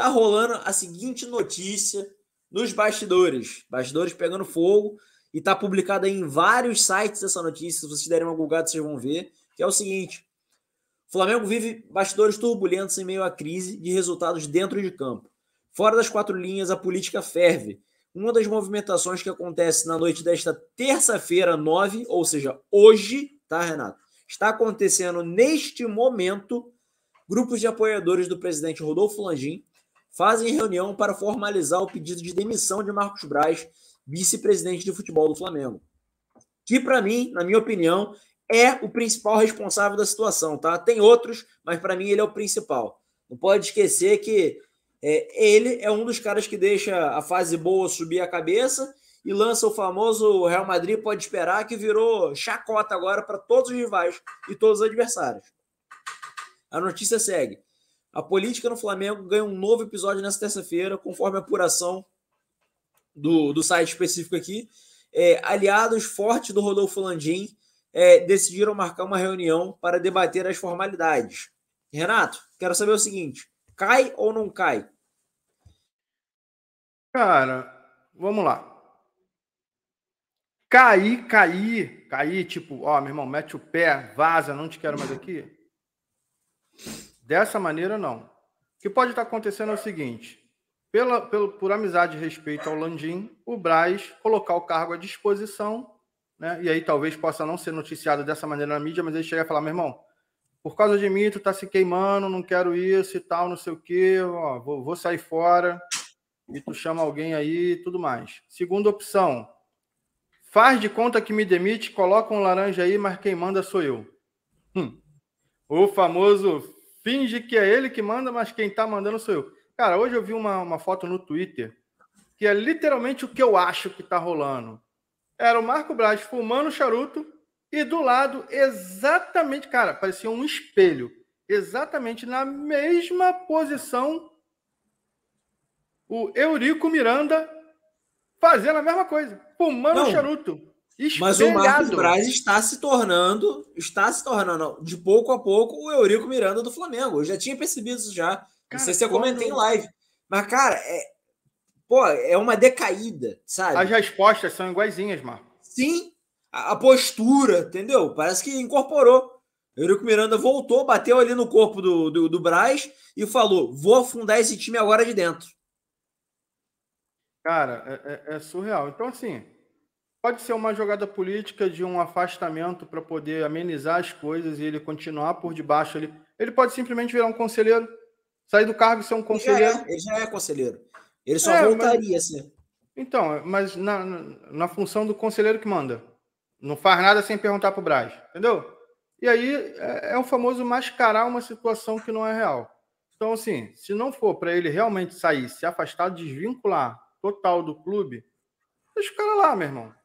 Tá rolando a seguinte notícia nos bastidores. Bastidores pegando fogo e tá publicada em vários sites essa notícia. Se vocês derem uma gulgada, vocês vão ver. Que é o seguinte: Flamengo vive bastidores turbulentos em meio à crise de resultados dentro de campo. Fora das quatro linhas, a política ferve. Uma das movimentações que acontece na noite desta terça-feira, 9, ou seja, hoje, tá, Renato? Está acontecendo neste momento grupos de apoiadores do presidente Rodolfo Landim fazem reunião para formalizar o pedido de demissão de Marcos Braz, vice-presidente de futebol do Flamengo. Que, para mim, na minha opinião, é o principal responsável da situação, tá? Tem outros, mas para mim ele é o principal. Não pode esquecer que é, ele é um dos caras que deixa a fase boa subir a cabeça e lança o famoso Real Madrid pode esperar, que virou chacota agora para todos os rivais e todos os adversários. A notícia segue. A política no Flamengo ganha um novo episódio nessa terça-feira, conforme a apuração do, do site específico aqui. É, aliados fortes do Rodolfo Landim é, decidiram marcar uma reunião para debater as formalidades. Renato, quero saber o seguinte: cai ou não cai? Cara, vamos lá. Cair, cair, cair, tipo, ó, meu irmão, mete o pé, vaza, não te quero mais aqui. Dessa maneira, não. O que pode estar acontecendo é o seguinte: pela, pelo, por amizade e respeito ao Landim, o Braz colocar o cargo à disposição, né? e aí talvez possa não ser noticiado dessa maneira na mídia, mas ele chega a falar: meu irmão, por causa de mim, tu tá se queimando, não quero isso e tal, não sei o quê, ó, vou, vou sair fora, e tu chama alguém aí e tudo mais. Segunda opção, faz de conta que me demite, coloca um laranja aí, mas quem manda sou eu. Hum. O famoso finge que é ele que manda, mas quem tá mandando sou eu. Cara, hoje eu vi uma, uma foto no Twitter que é literalmente o que eu acho que tá rolando. Era o Marco Braz fumando charuto e do lado, exatamente, cara, parecia um espelho. Exatamente na mesma posição, o Eurico Miranda fazendo a mesma coisa, fumando Não. charuto. Mas o Marcos Braz está se tornando, está se tornando de pouco a pouco o Eurico Miranda do Flamengo. Eu já tinha percebido isso já. Cara, não sei se eu comentei em live. Mas, cara, é, pô, é uma decaída, sabe? As respostas são iguaizinhas, Marcos. Sim, a, a postura, entendeu? Parece que incorporou. Eurico Miranda voltou, bateu ali no corpo do, do, do Braz e falou: vou afundar esse time agora de dentro. Cara, é, é, é surreal. Então, assim. Pode ser uma jogada política de um afastamento para poder amenizar as coisas e ele continuar por debaixo. Ele, ele pode simplesmente virar um conselheiro, sair do cargo e ser um conselheiro. Ele já é, ele já é conselheiro. Ele só é, voltaria mas... Então, mas na, na função do conselheiro que manda. Não faz nada sem perguntar para o Braz, entendeu? E aí é, é o famoso mascarar uma situação que não é real. Então, assim, se não for para ele realmente sair, se afastar, desvincular total do clube, deixa o cara lá, meu irmão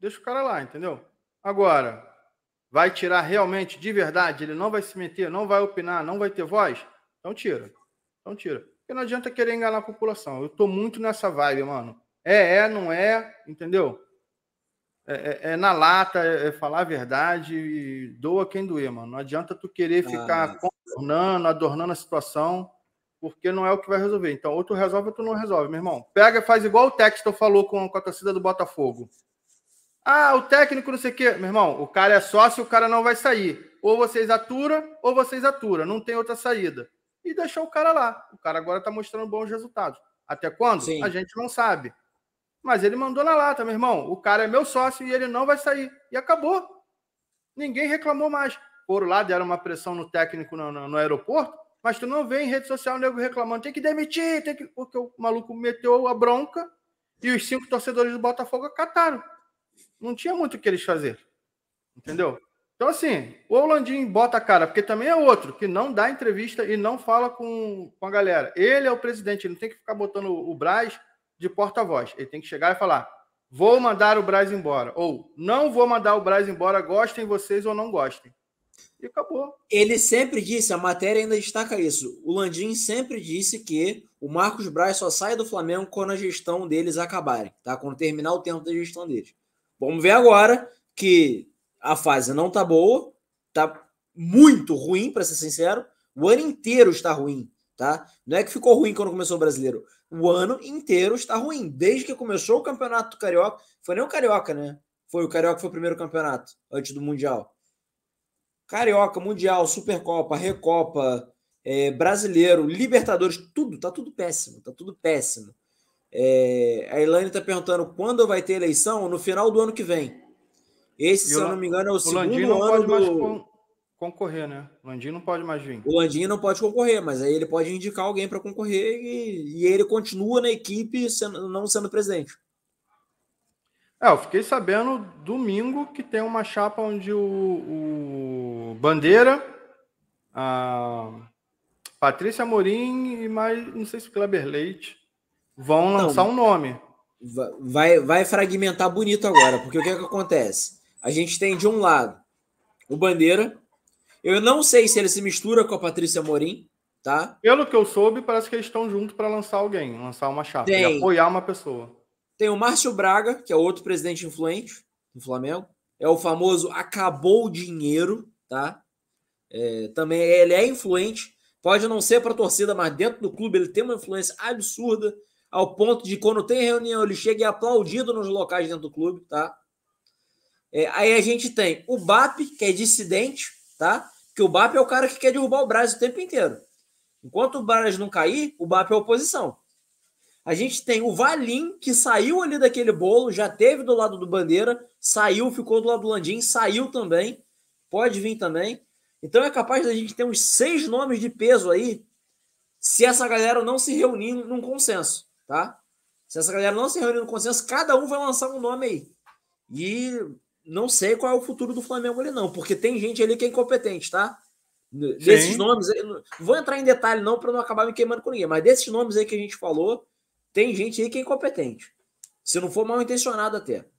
deixa o cara lá, entendeu? Agora, vai tirar realmente, de verdade, ele não vai se meter, não vai opinar, não vai ter voz? Então tira. Então tira. Porque não adianta querer enganar a população. Eu tô muito nessa vibe, mano. É, é, não é, entendeu? É, é, é na lata, é, é, falar a verdade e doa quem doer, mano. Não adianta tu querer ah, ficar ah. contornando, adornando a situação, porque não é o que vai resolver. Então, ou tu resolve ou tu não resolve, meu irmão. Pega e faz igual o Textor falou com, com a torcida do Botafogo. Ah, o técnico não sei o quê. Meu irmão, o cara é sócio, o cara não vai sair. Ou vocês aturam, ou vocês aturam. Não tem outra saída. E deixou o cara lá. O cara agora está mostrando bons resultados. Até quando? Sim. A gente não sabe. Mas ele mandou na lata, meu irmão. O cara é meu sócio e ele não vai sair. E acabou. Ninguém reclamou mais. Por lá, deram uma pressão no técnico no, no, no aeroporto, mas tu não vê em rede social o nego reclamando. Tem que demitir, tem que. Porque o maluco meteu a bronca e os cinco torcedores do Botafogo acataram não tinha muito o que eles fazer. Entendeu? Então, assim, o Holandinho bota a cara, porque também é outro que não dá entrevista e não fala com, com a galera. Ele é o presidente, ele não tem que ficar botando o, Braz de porta-voz. Ele tem que chegar e falar: vou mandar o Braz embora. Ou não vou mandar o Braz embora, gostem vocês ou não gostem. E acabou. Ele sempre disse, a matéria ainda destaca isso. O Landim sempre disse que o Marcos Braz só sai do Flamengo quando a gestão deles acabarem, tá? Quando terminar o tempo da gestão deles. Vamos ver agora que a fase não tá boa, tá muito ruim, para ser sincero. O ano inteiro está ruim, tá? Não é que ficou ruim quando começou o brasileiro. O ano inteiro está ruim. Desde que começou o campeonato do Carioca. Foi nem o Carioca, né? Foi o Carioca que foi o primeiro campeonato, antes do Mundial. Carioca, Mundial, Supercopa, Recopa, é, Brasileiro, Libertadores, tudo, tá tudo péssimo, tá tudo péssimo. É, a Elaine está perguntando quando vai ter eleição? No final do ano que vem. Esse, e se eu não me engano, é o, o segundo não ano pode do... mais concorrer, né? O Landim não pode mais vir. O Landim não pode concorrer, mas aí ele pode indicar alguém para concorrer e, e, ele continua na equipe sendo, não sendo presidente. É, eu fiquei sabendo domingo que tem uma chapa onde o, o Bandeira, a Patrícia Morim e mais, não sei se o Kleber Leite Vão então, lançar um nome. Vai, vai fragmentar bonito agora, porque o que, é que acontece? A gente tem de um lado o Bandeira. Eu não sei se ele se mistura com a Patrícia Morim, tá? Pelo que eu soube, parece que eles estão juntos para lançar alguém, lançar uma chapa tem, apoiar uma pessoa. Tem o Márcio Braga, que é outro presidente influente do Flamengo. É o famoso acabou o dinheiro, tá? É, também ele é influente, pode não ser para a torcida, mas dentro do clube ele tem uma influência absurda ao ponto de quando tem reunião ele chega e é aplaudido nos locais dentro do clube, tá? É, aí a gente tem o BAP, que é dissidente, tá? Que o BAP é o cara que quer derrubar o Braz o tempo inteiro. Enquanto o Braz não cair, o BAP é a oposição. A gente tem o Valim, que saiu ali daquele bolo, já teve do lado do Bandeira, saiu, ficou do lado do Landim, saiu também, pode vir também. Então é capaz da gente ter uns seis nomes de peso aí, se essa galera não se reunir num consenso tá? Se essa galera não se reunir no consenso, cada um vai lançar um nome aí. E não sei qual é o futuro do Flamengo ali, não, porque tem gente ali que é incompetente, tá? Sim. Desses nomes, vou entrar em detalhe não para não acabar me queimando com ninguém, mas desses nomes aí que a gente falou, tem gente aí que é incompetente. Se não for mal intencionado até.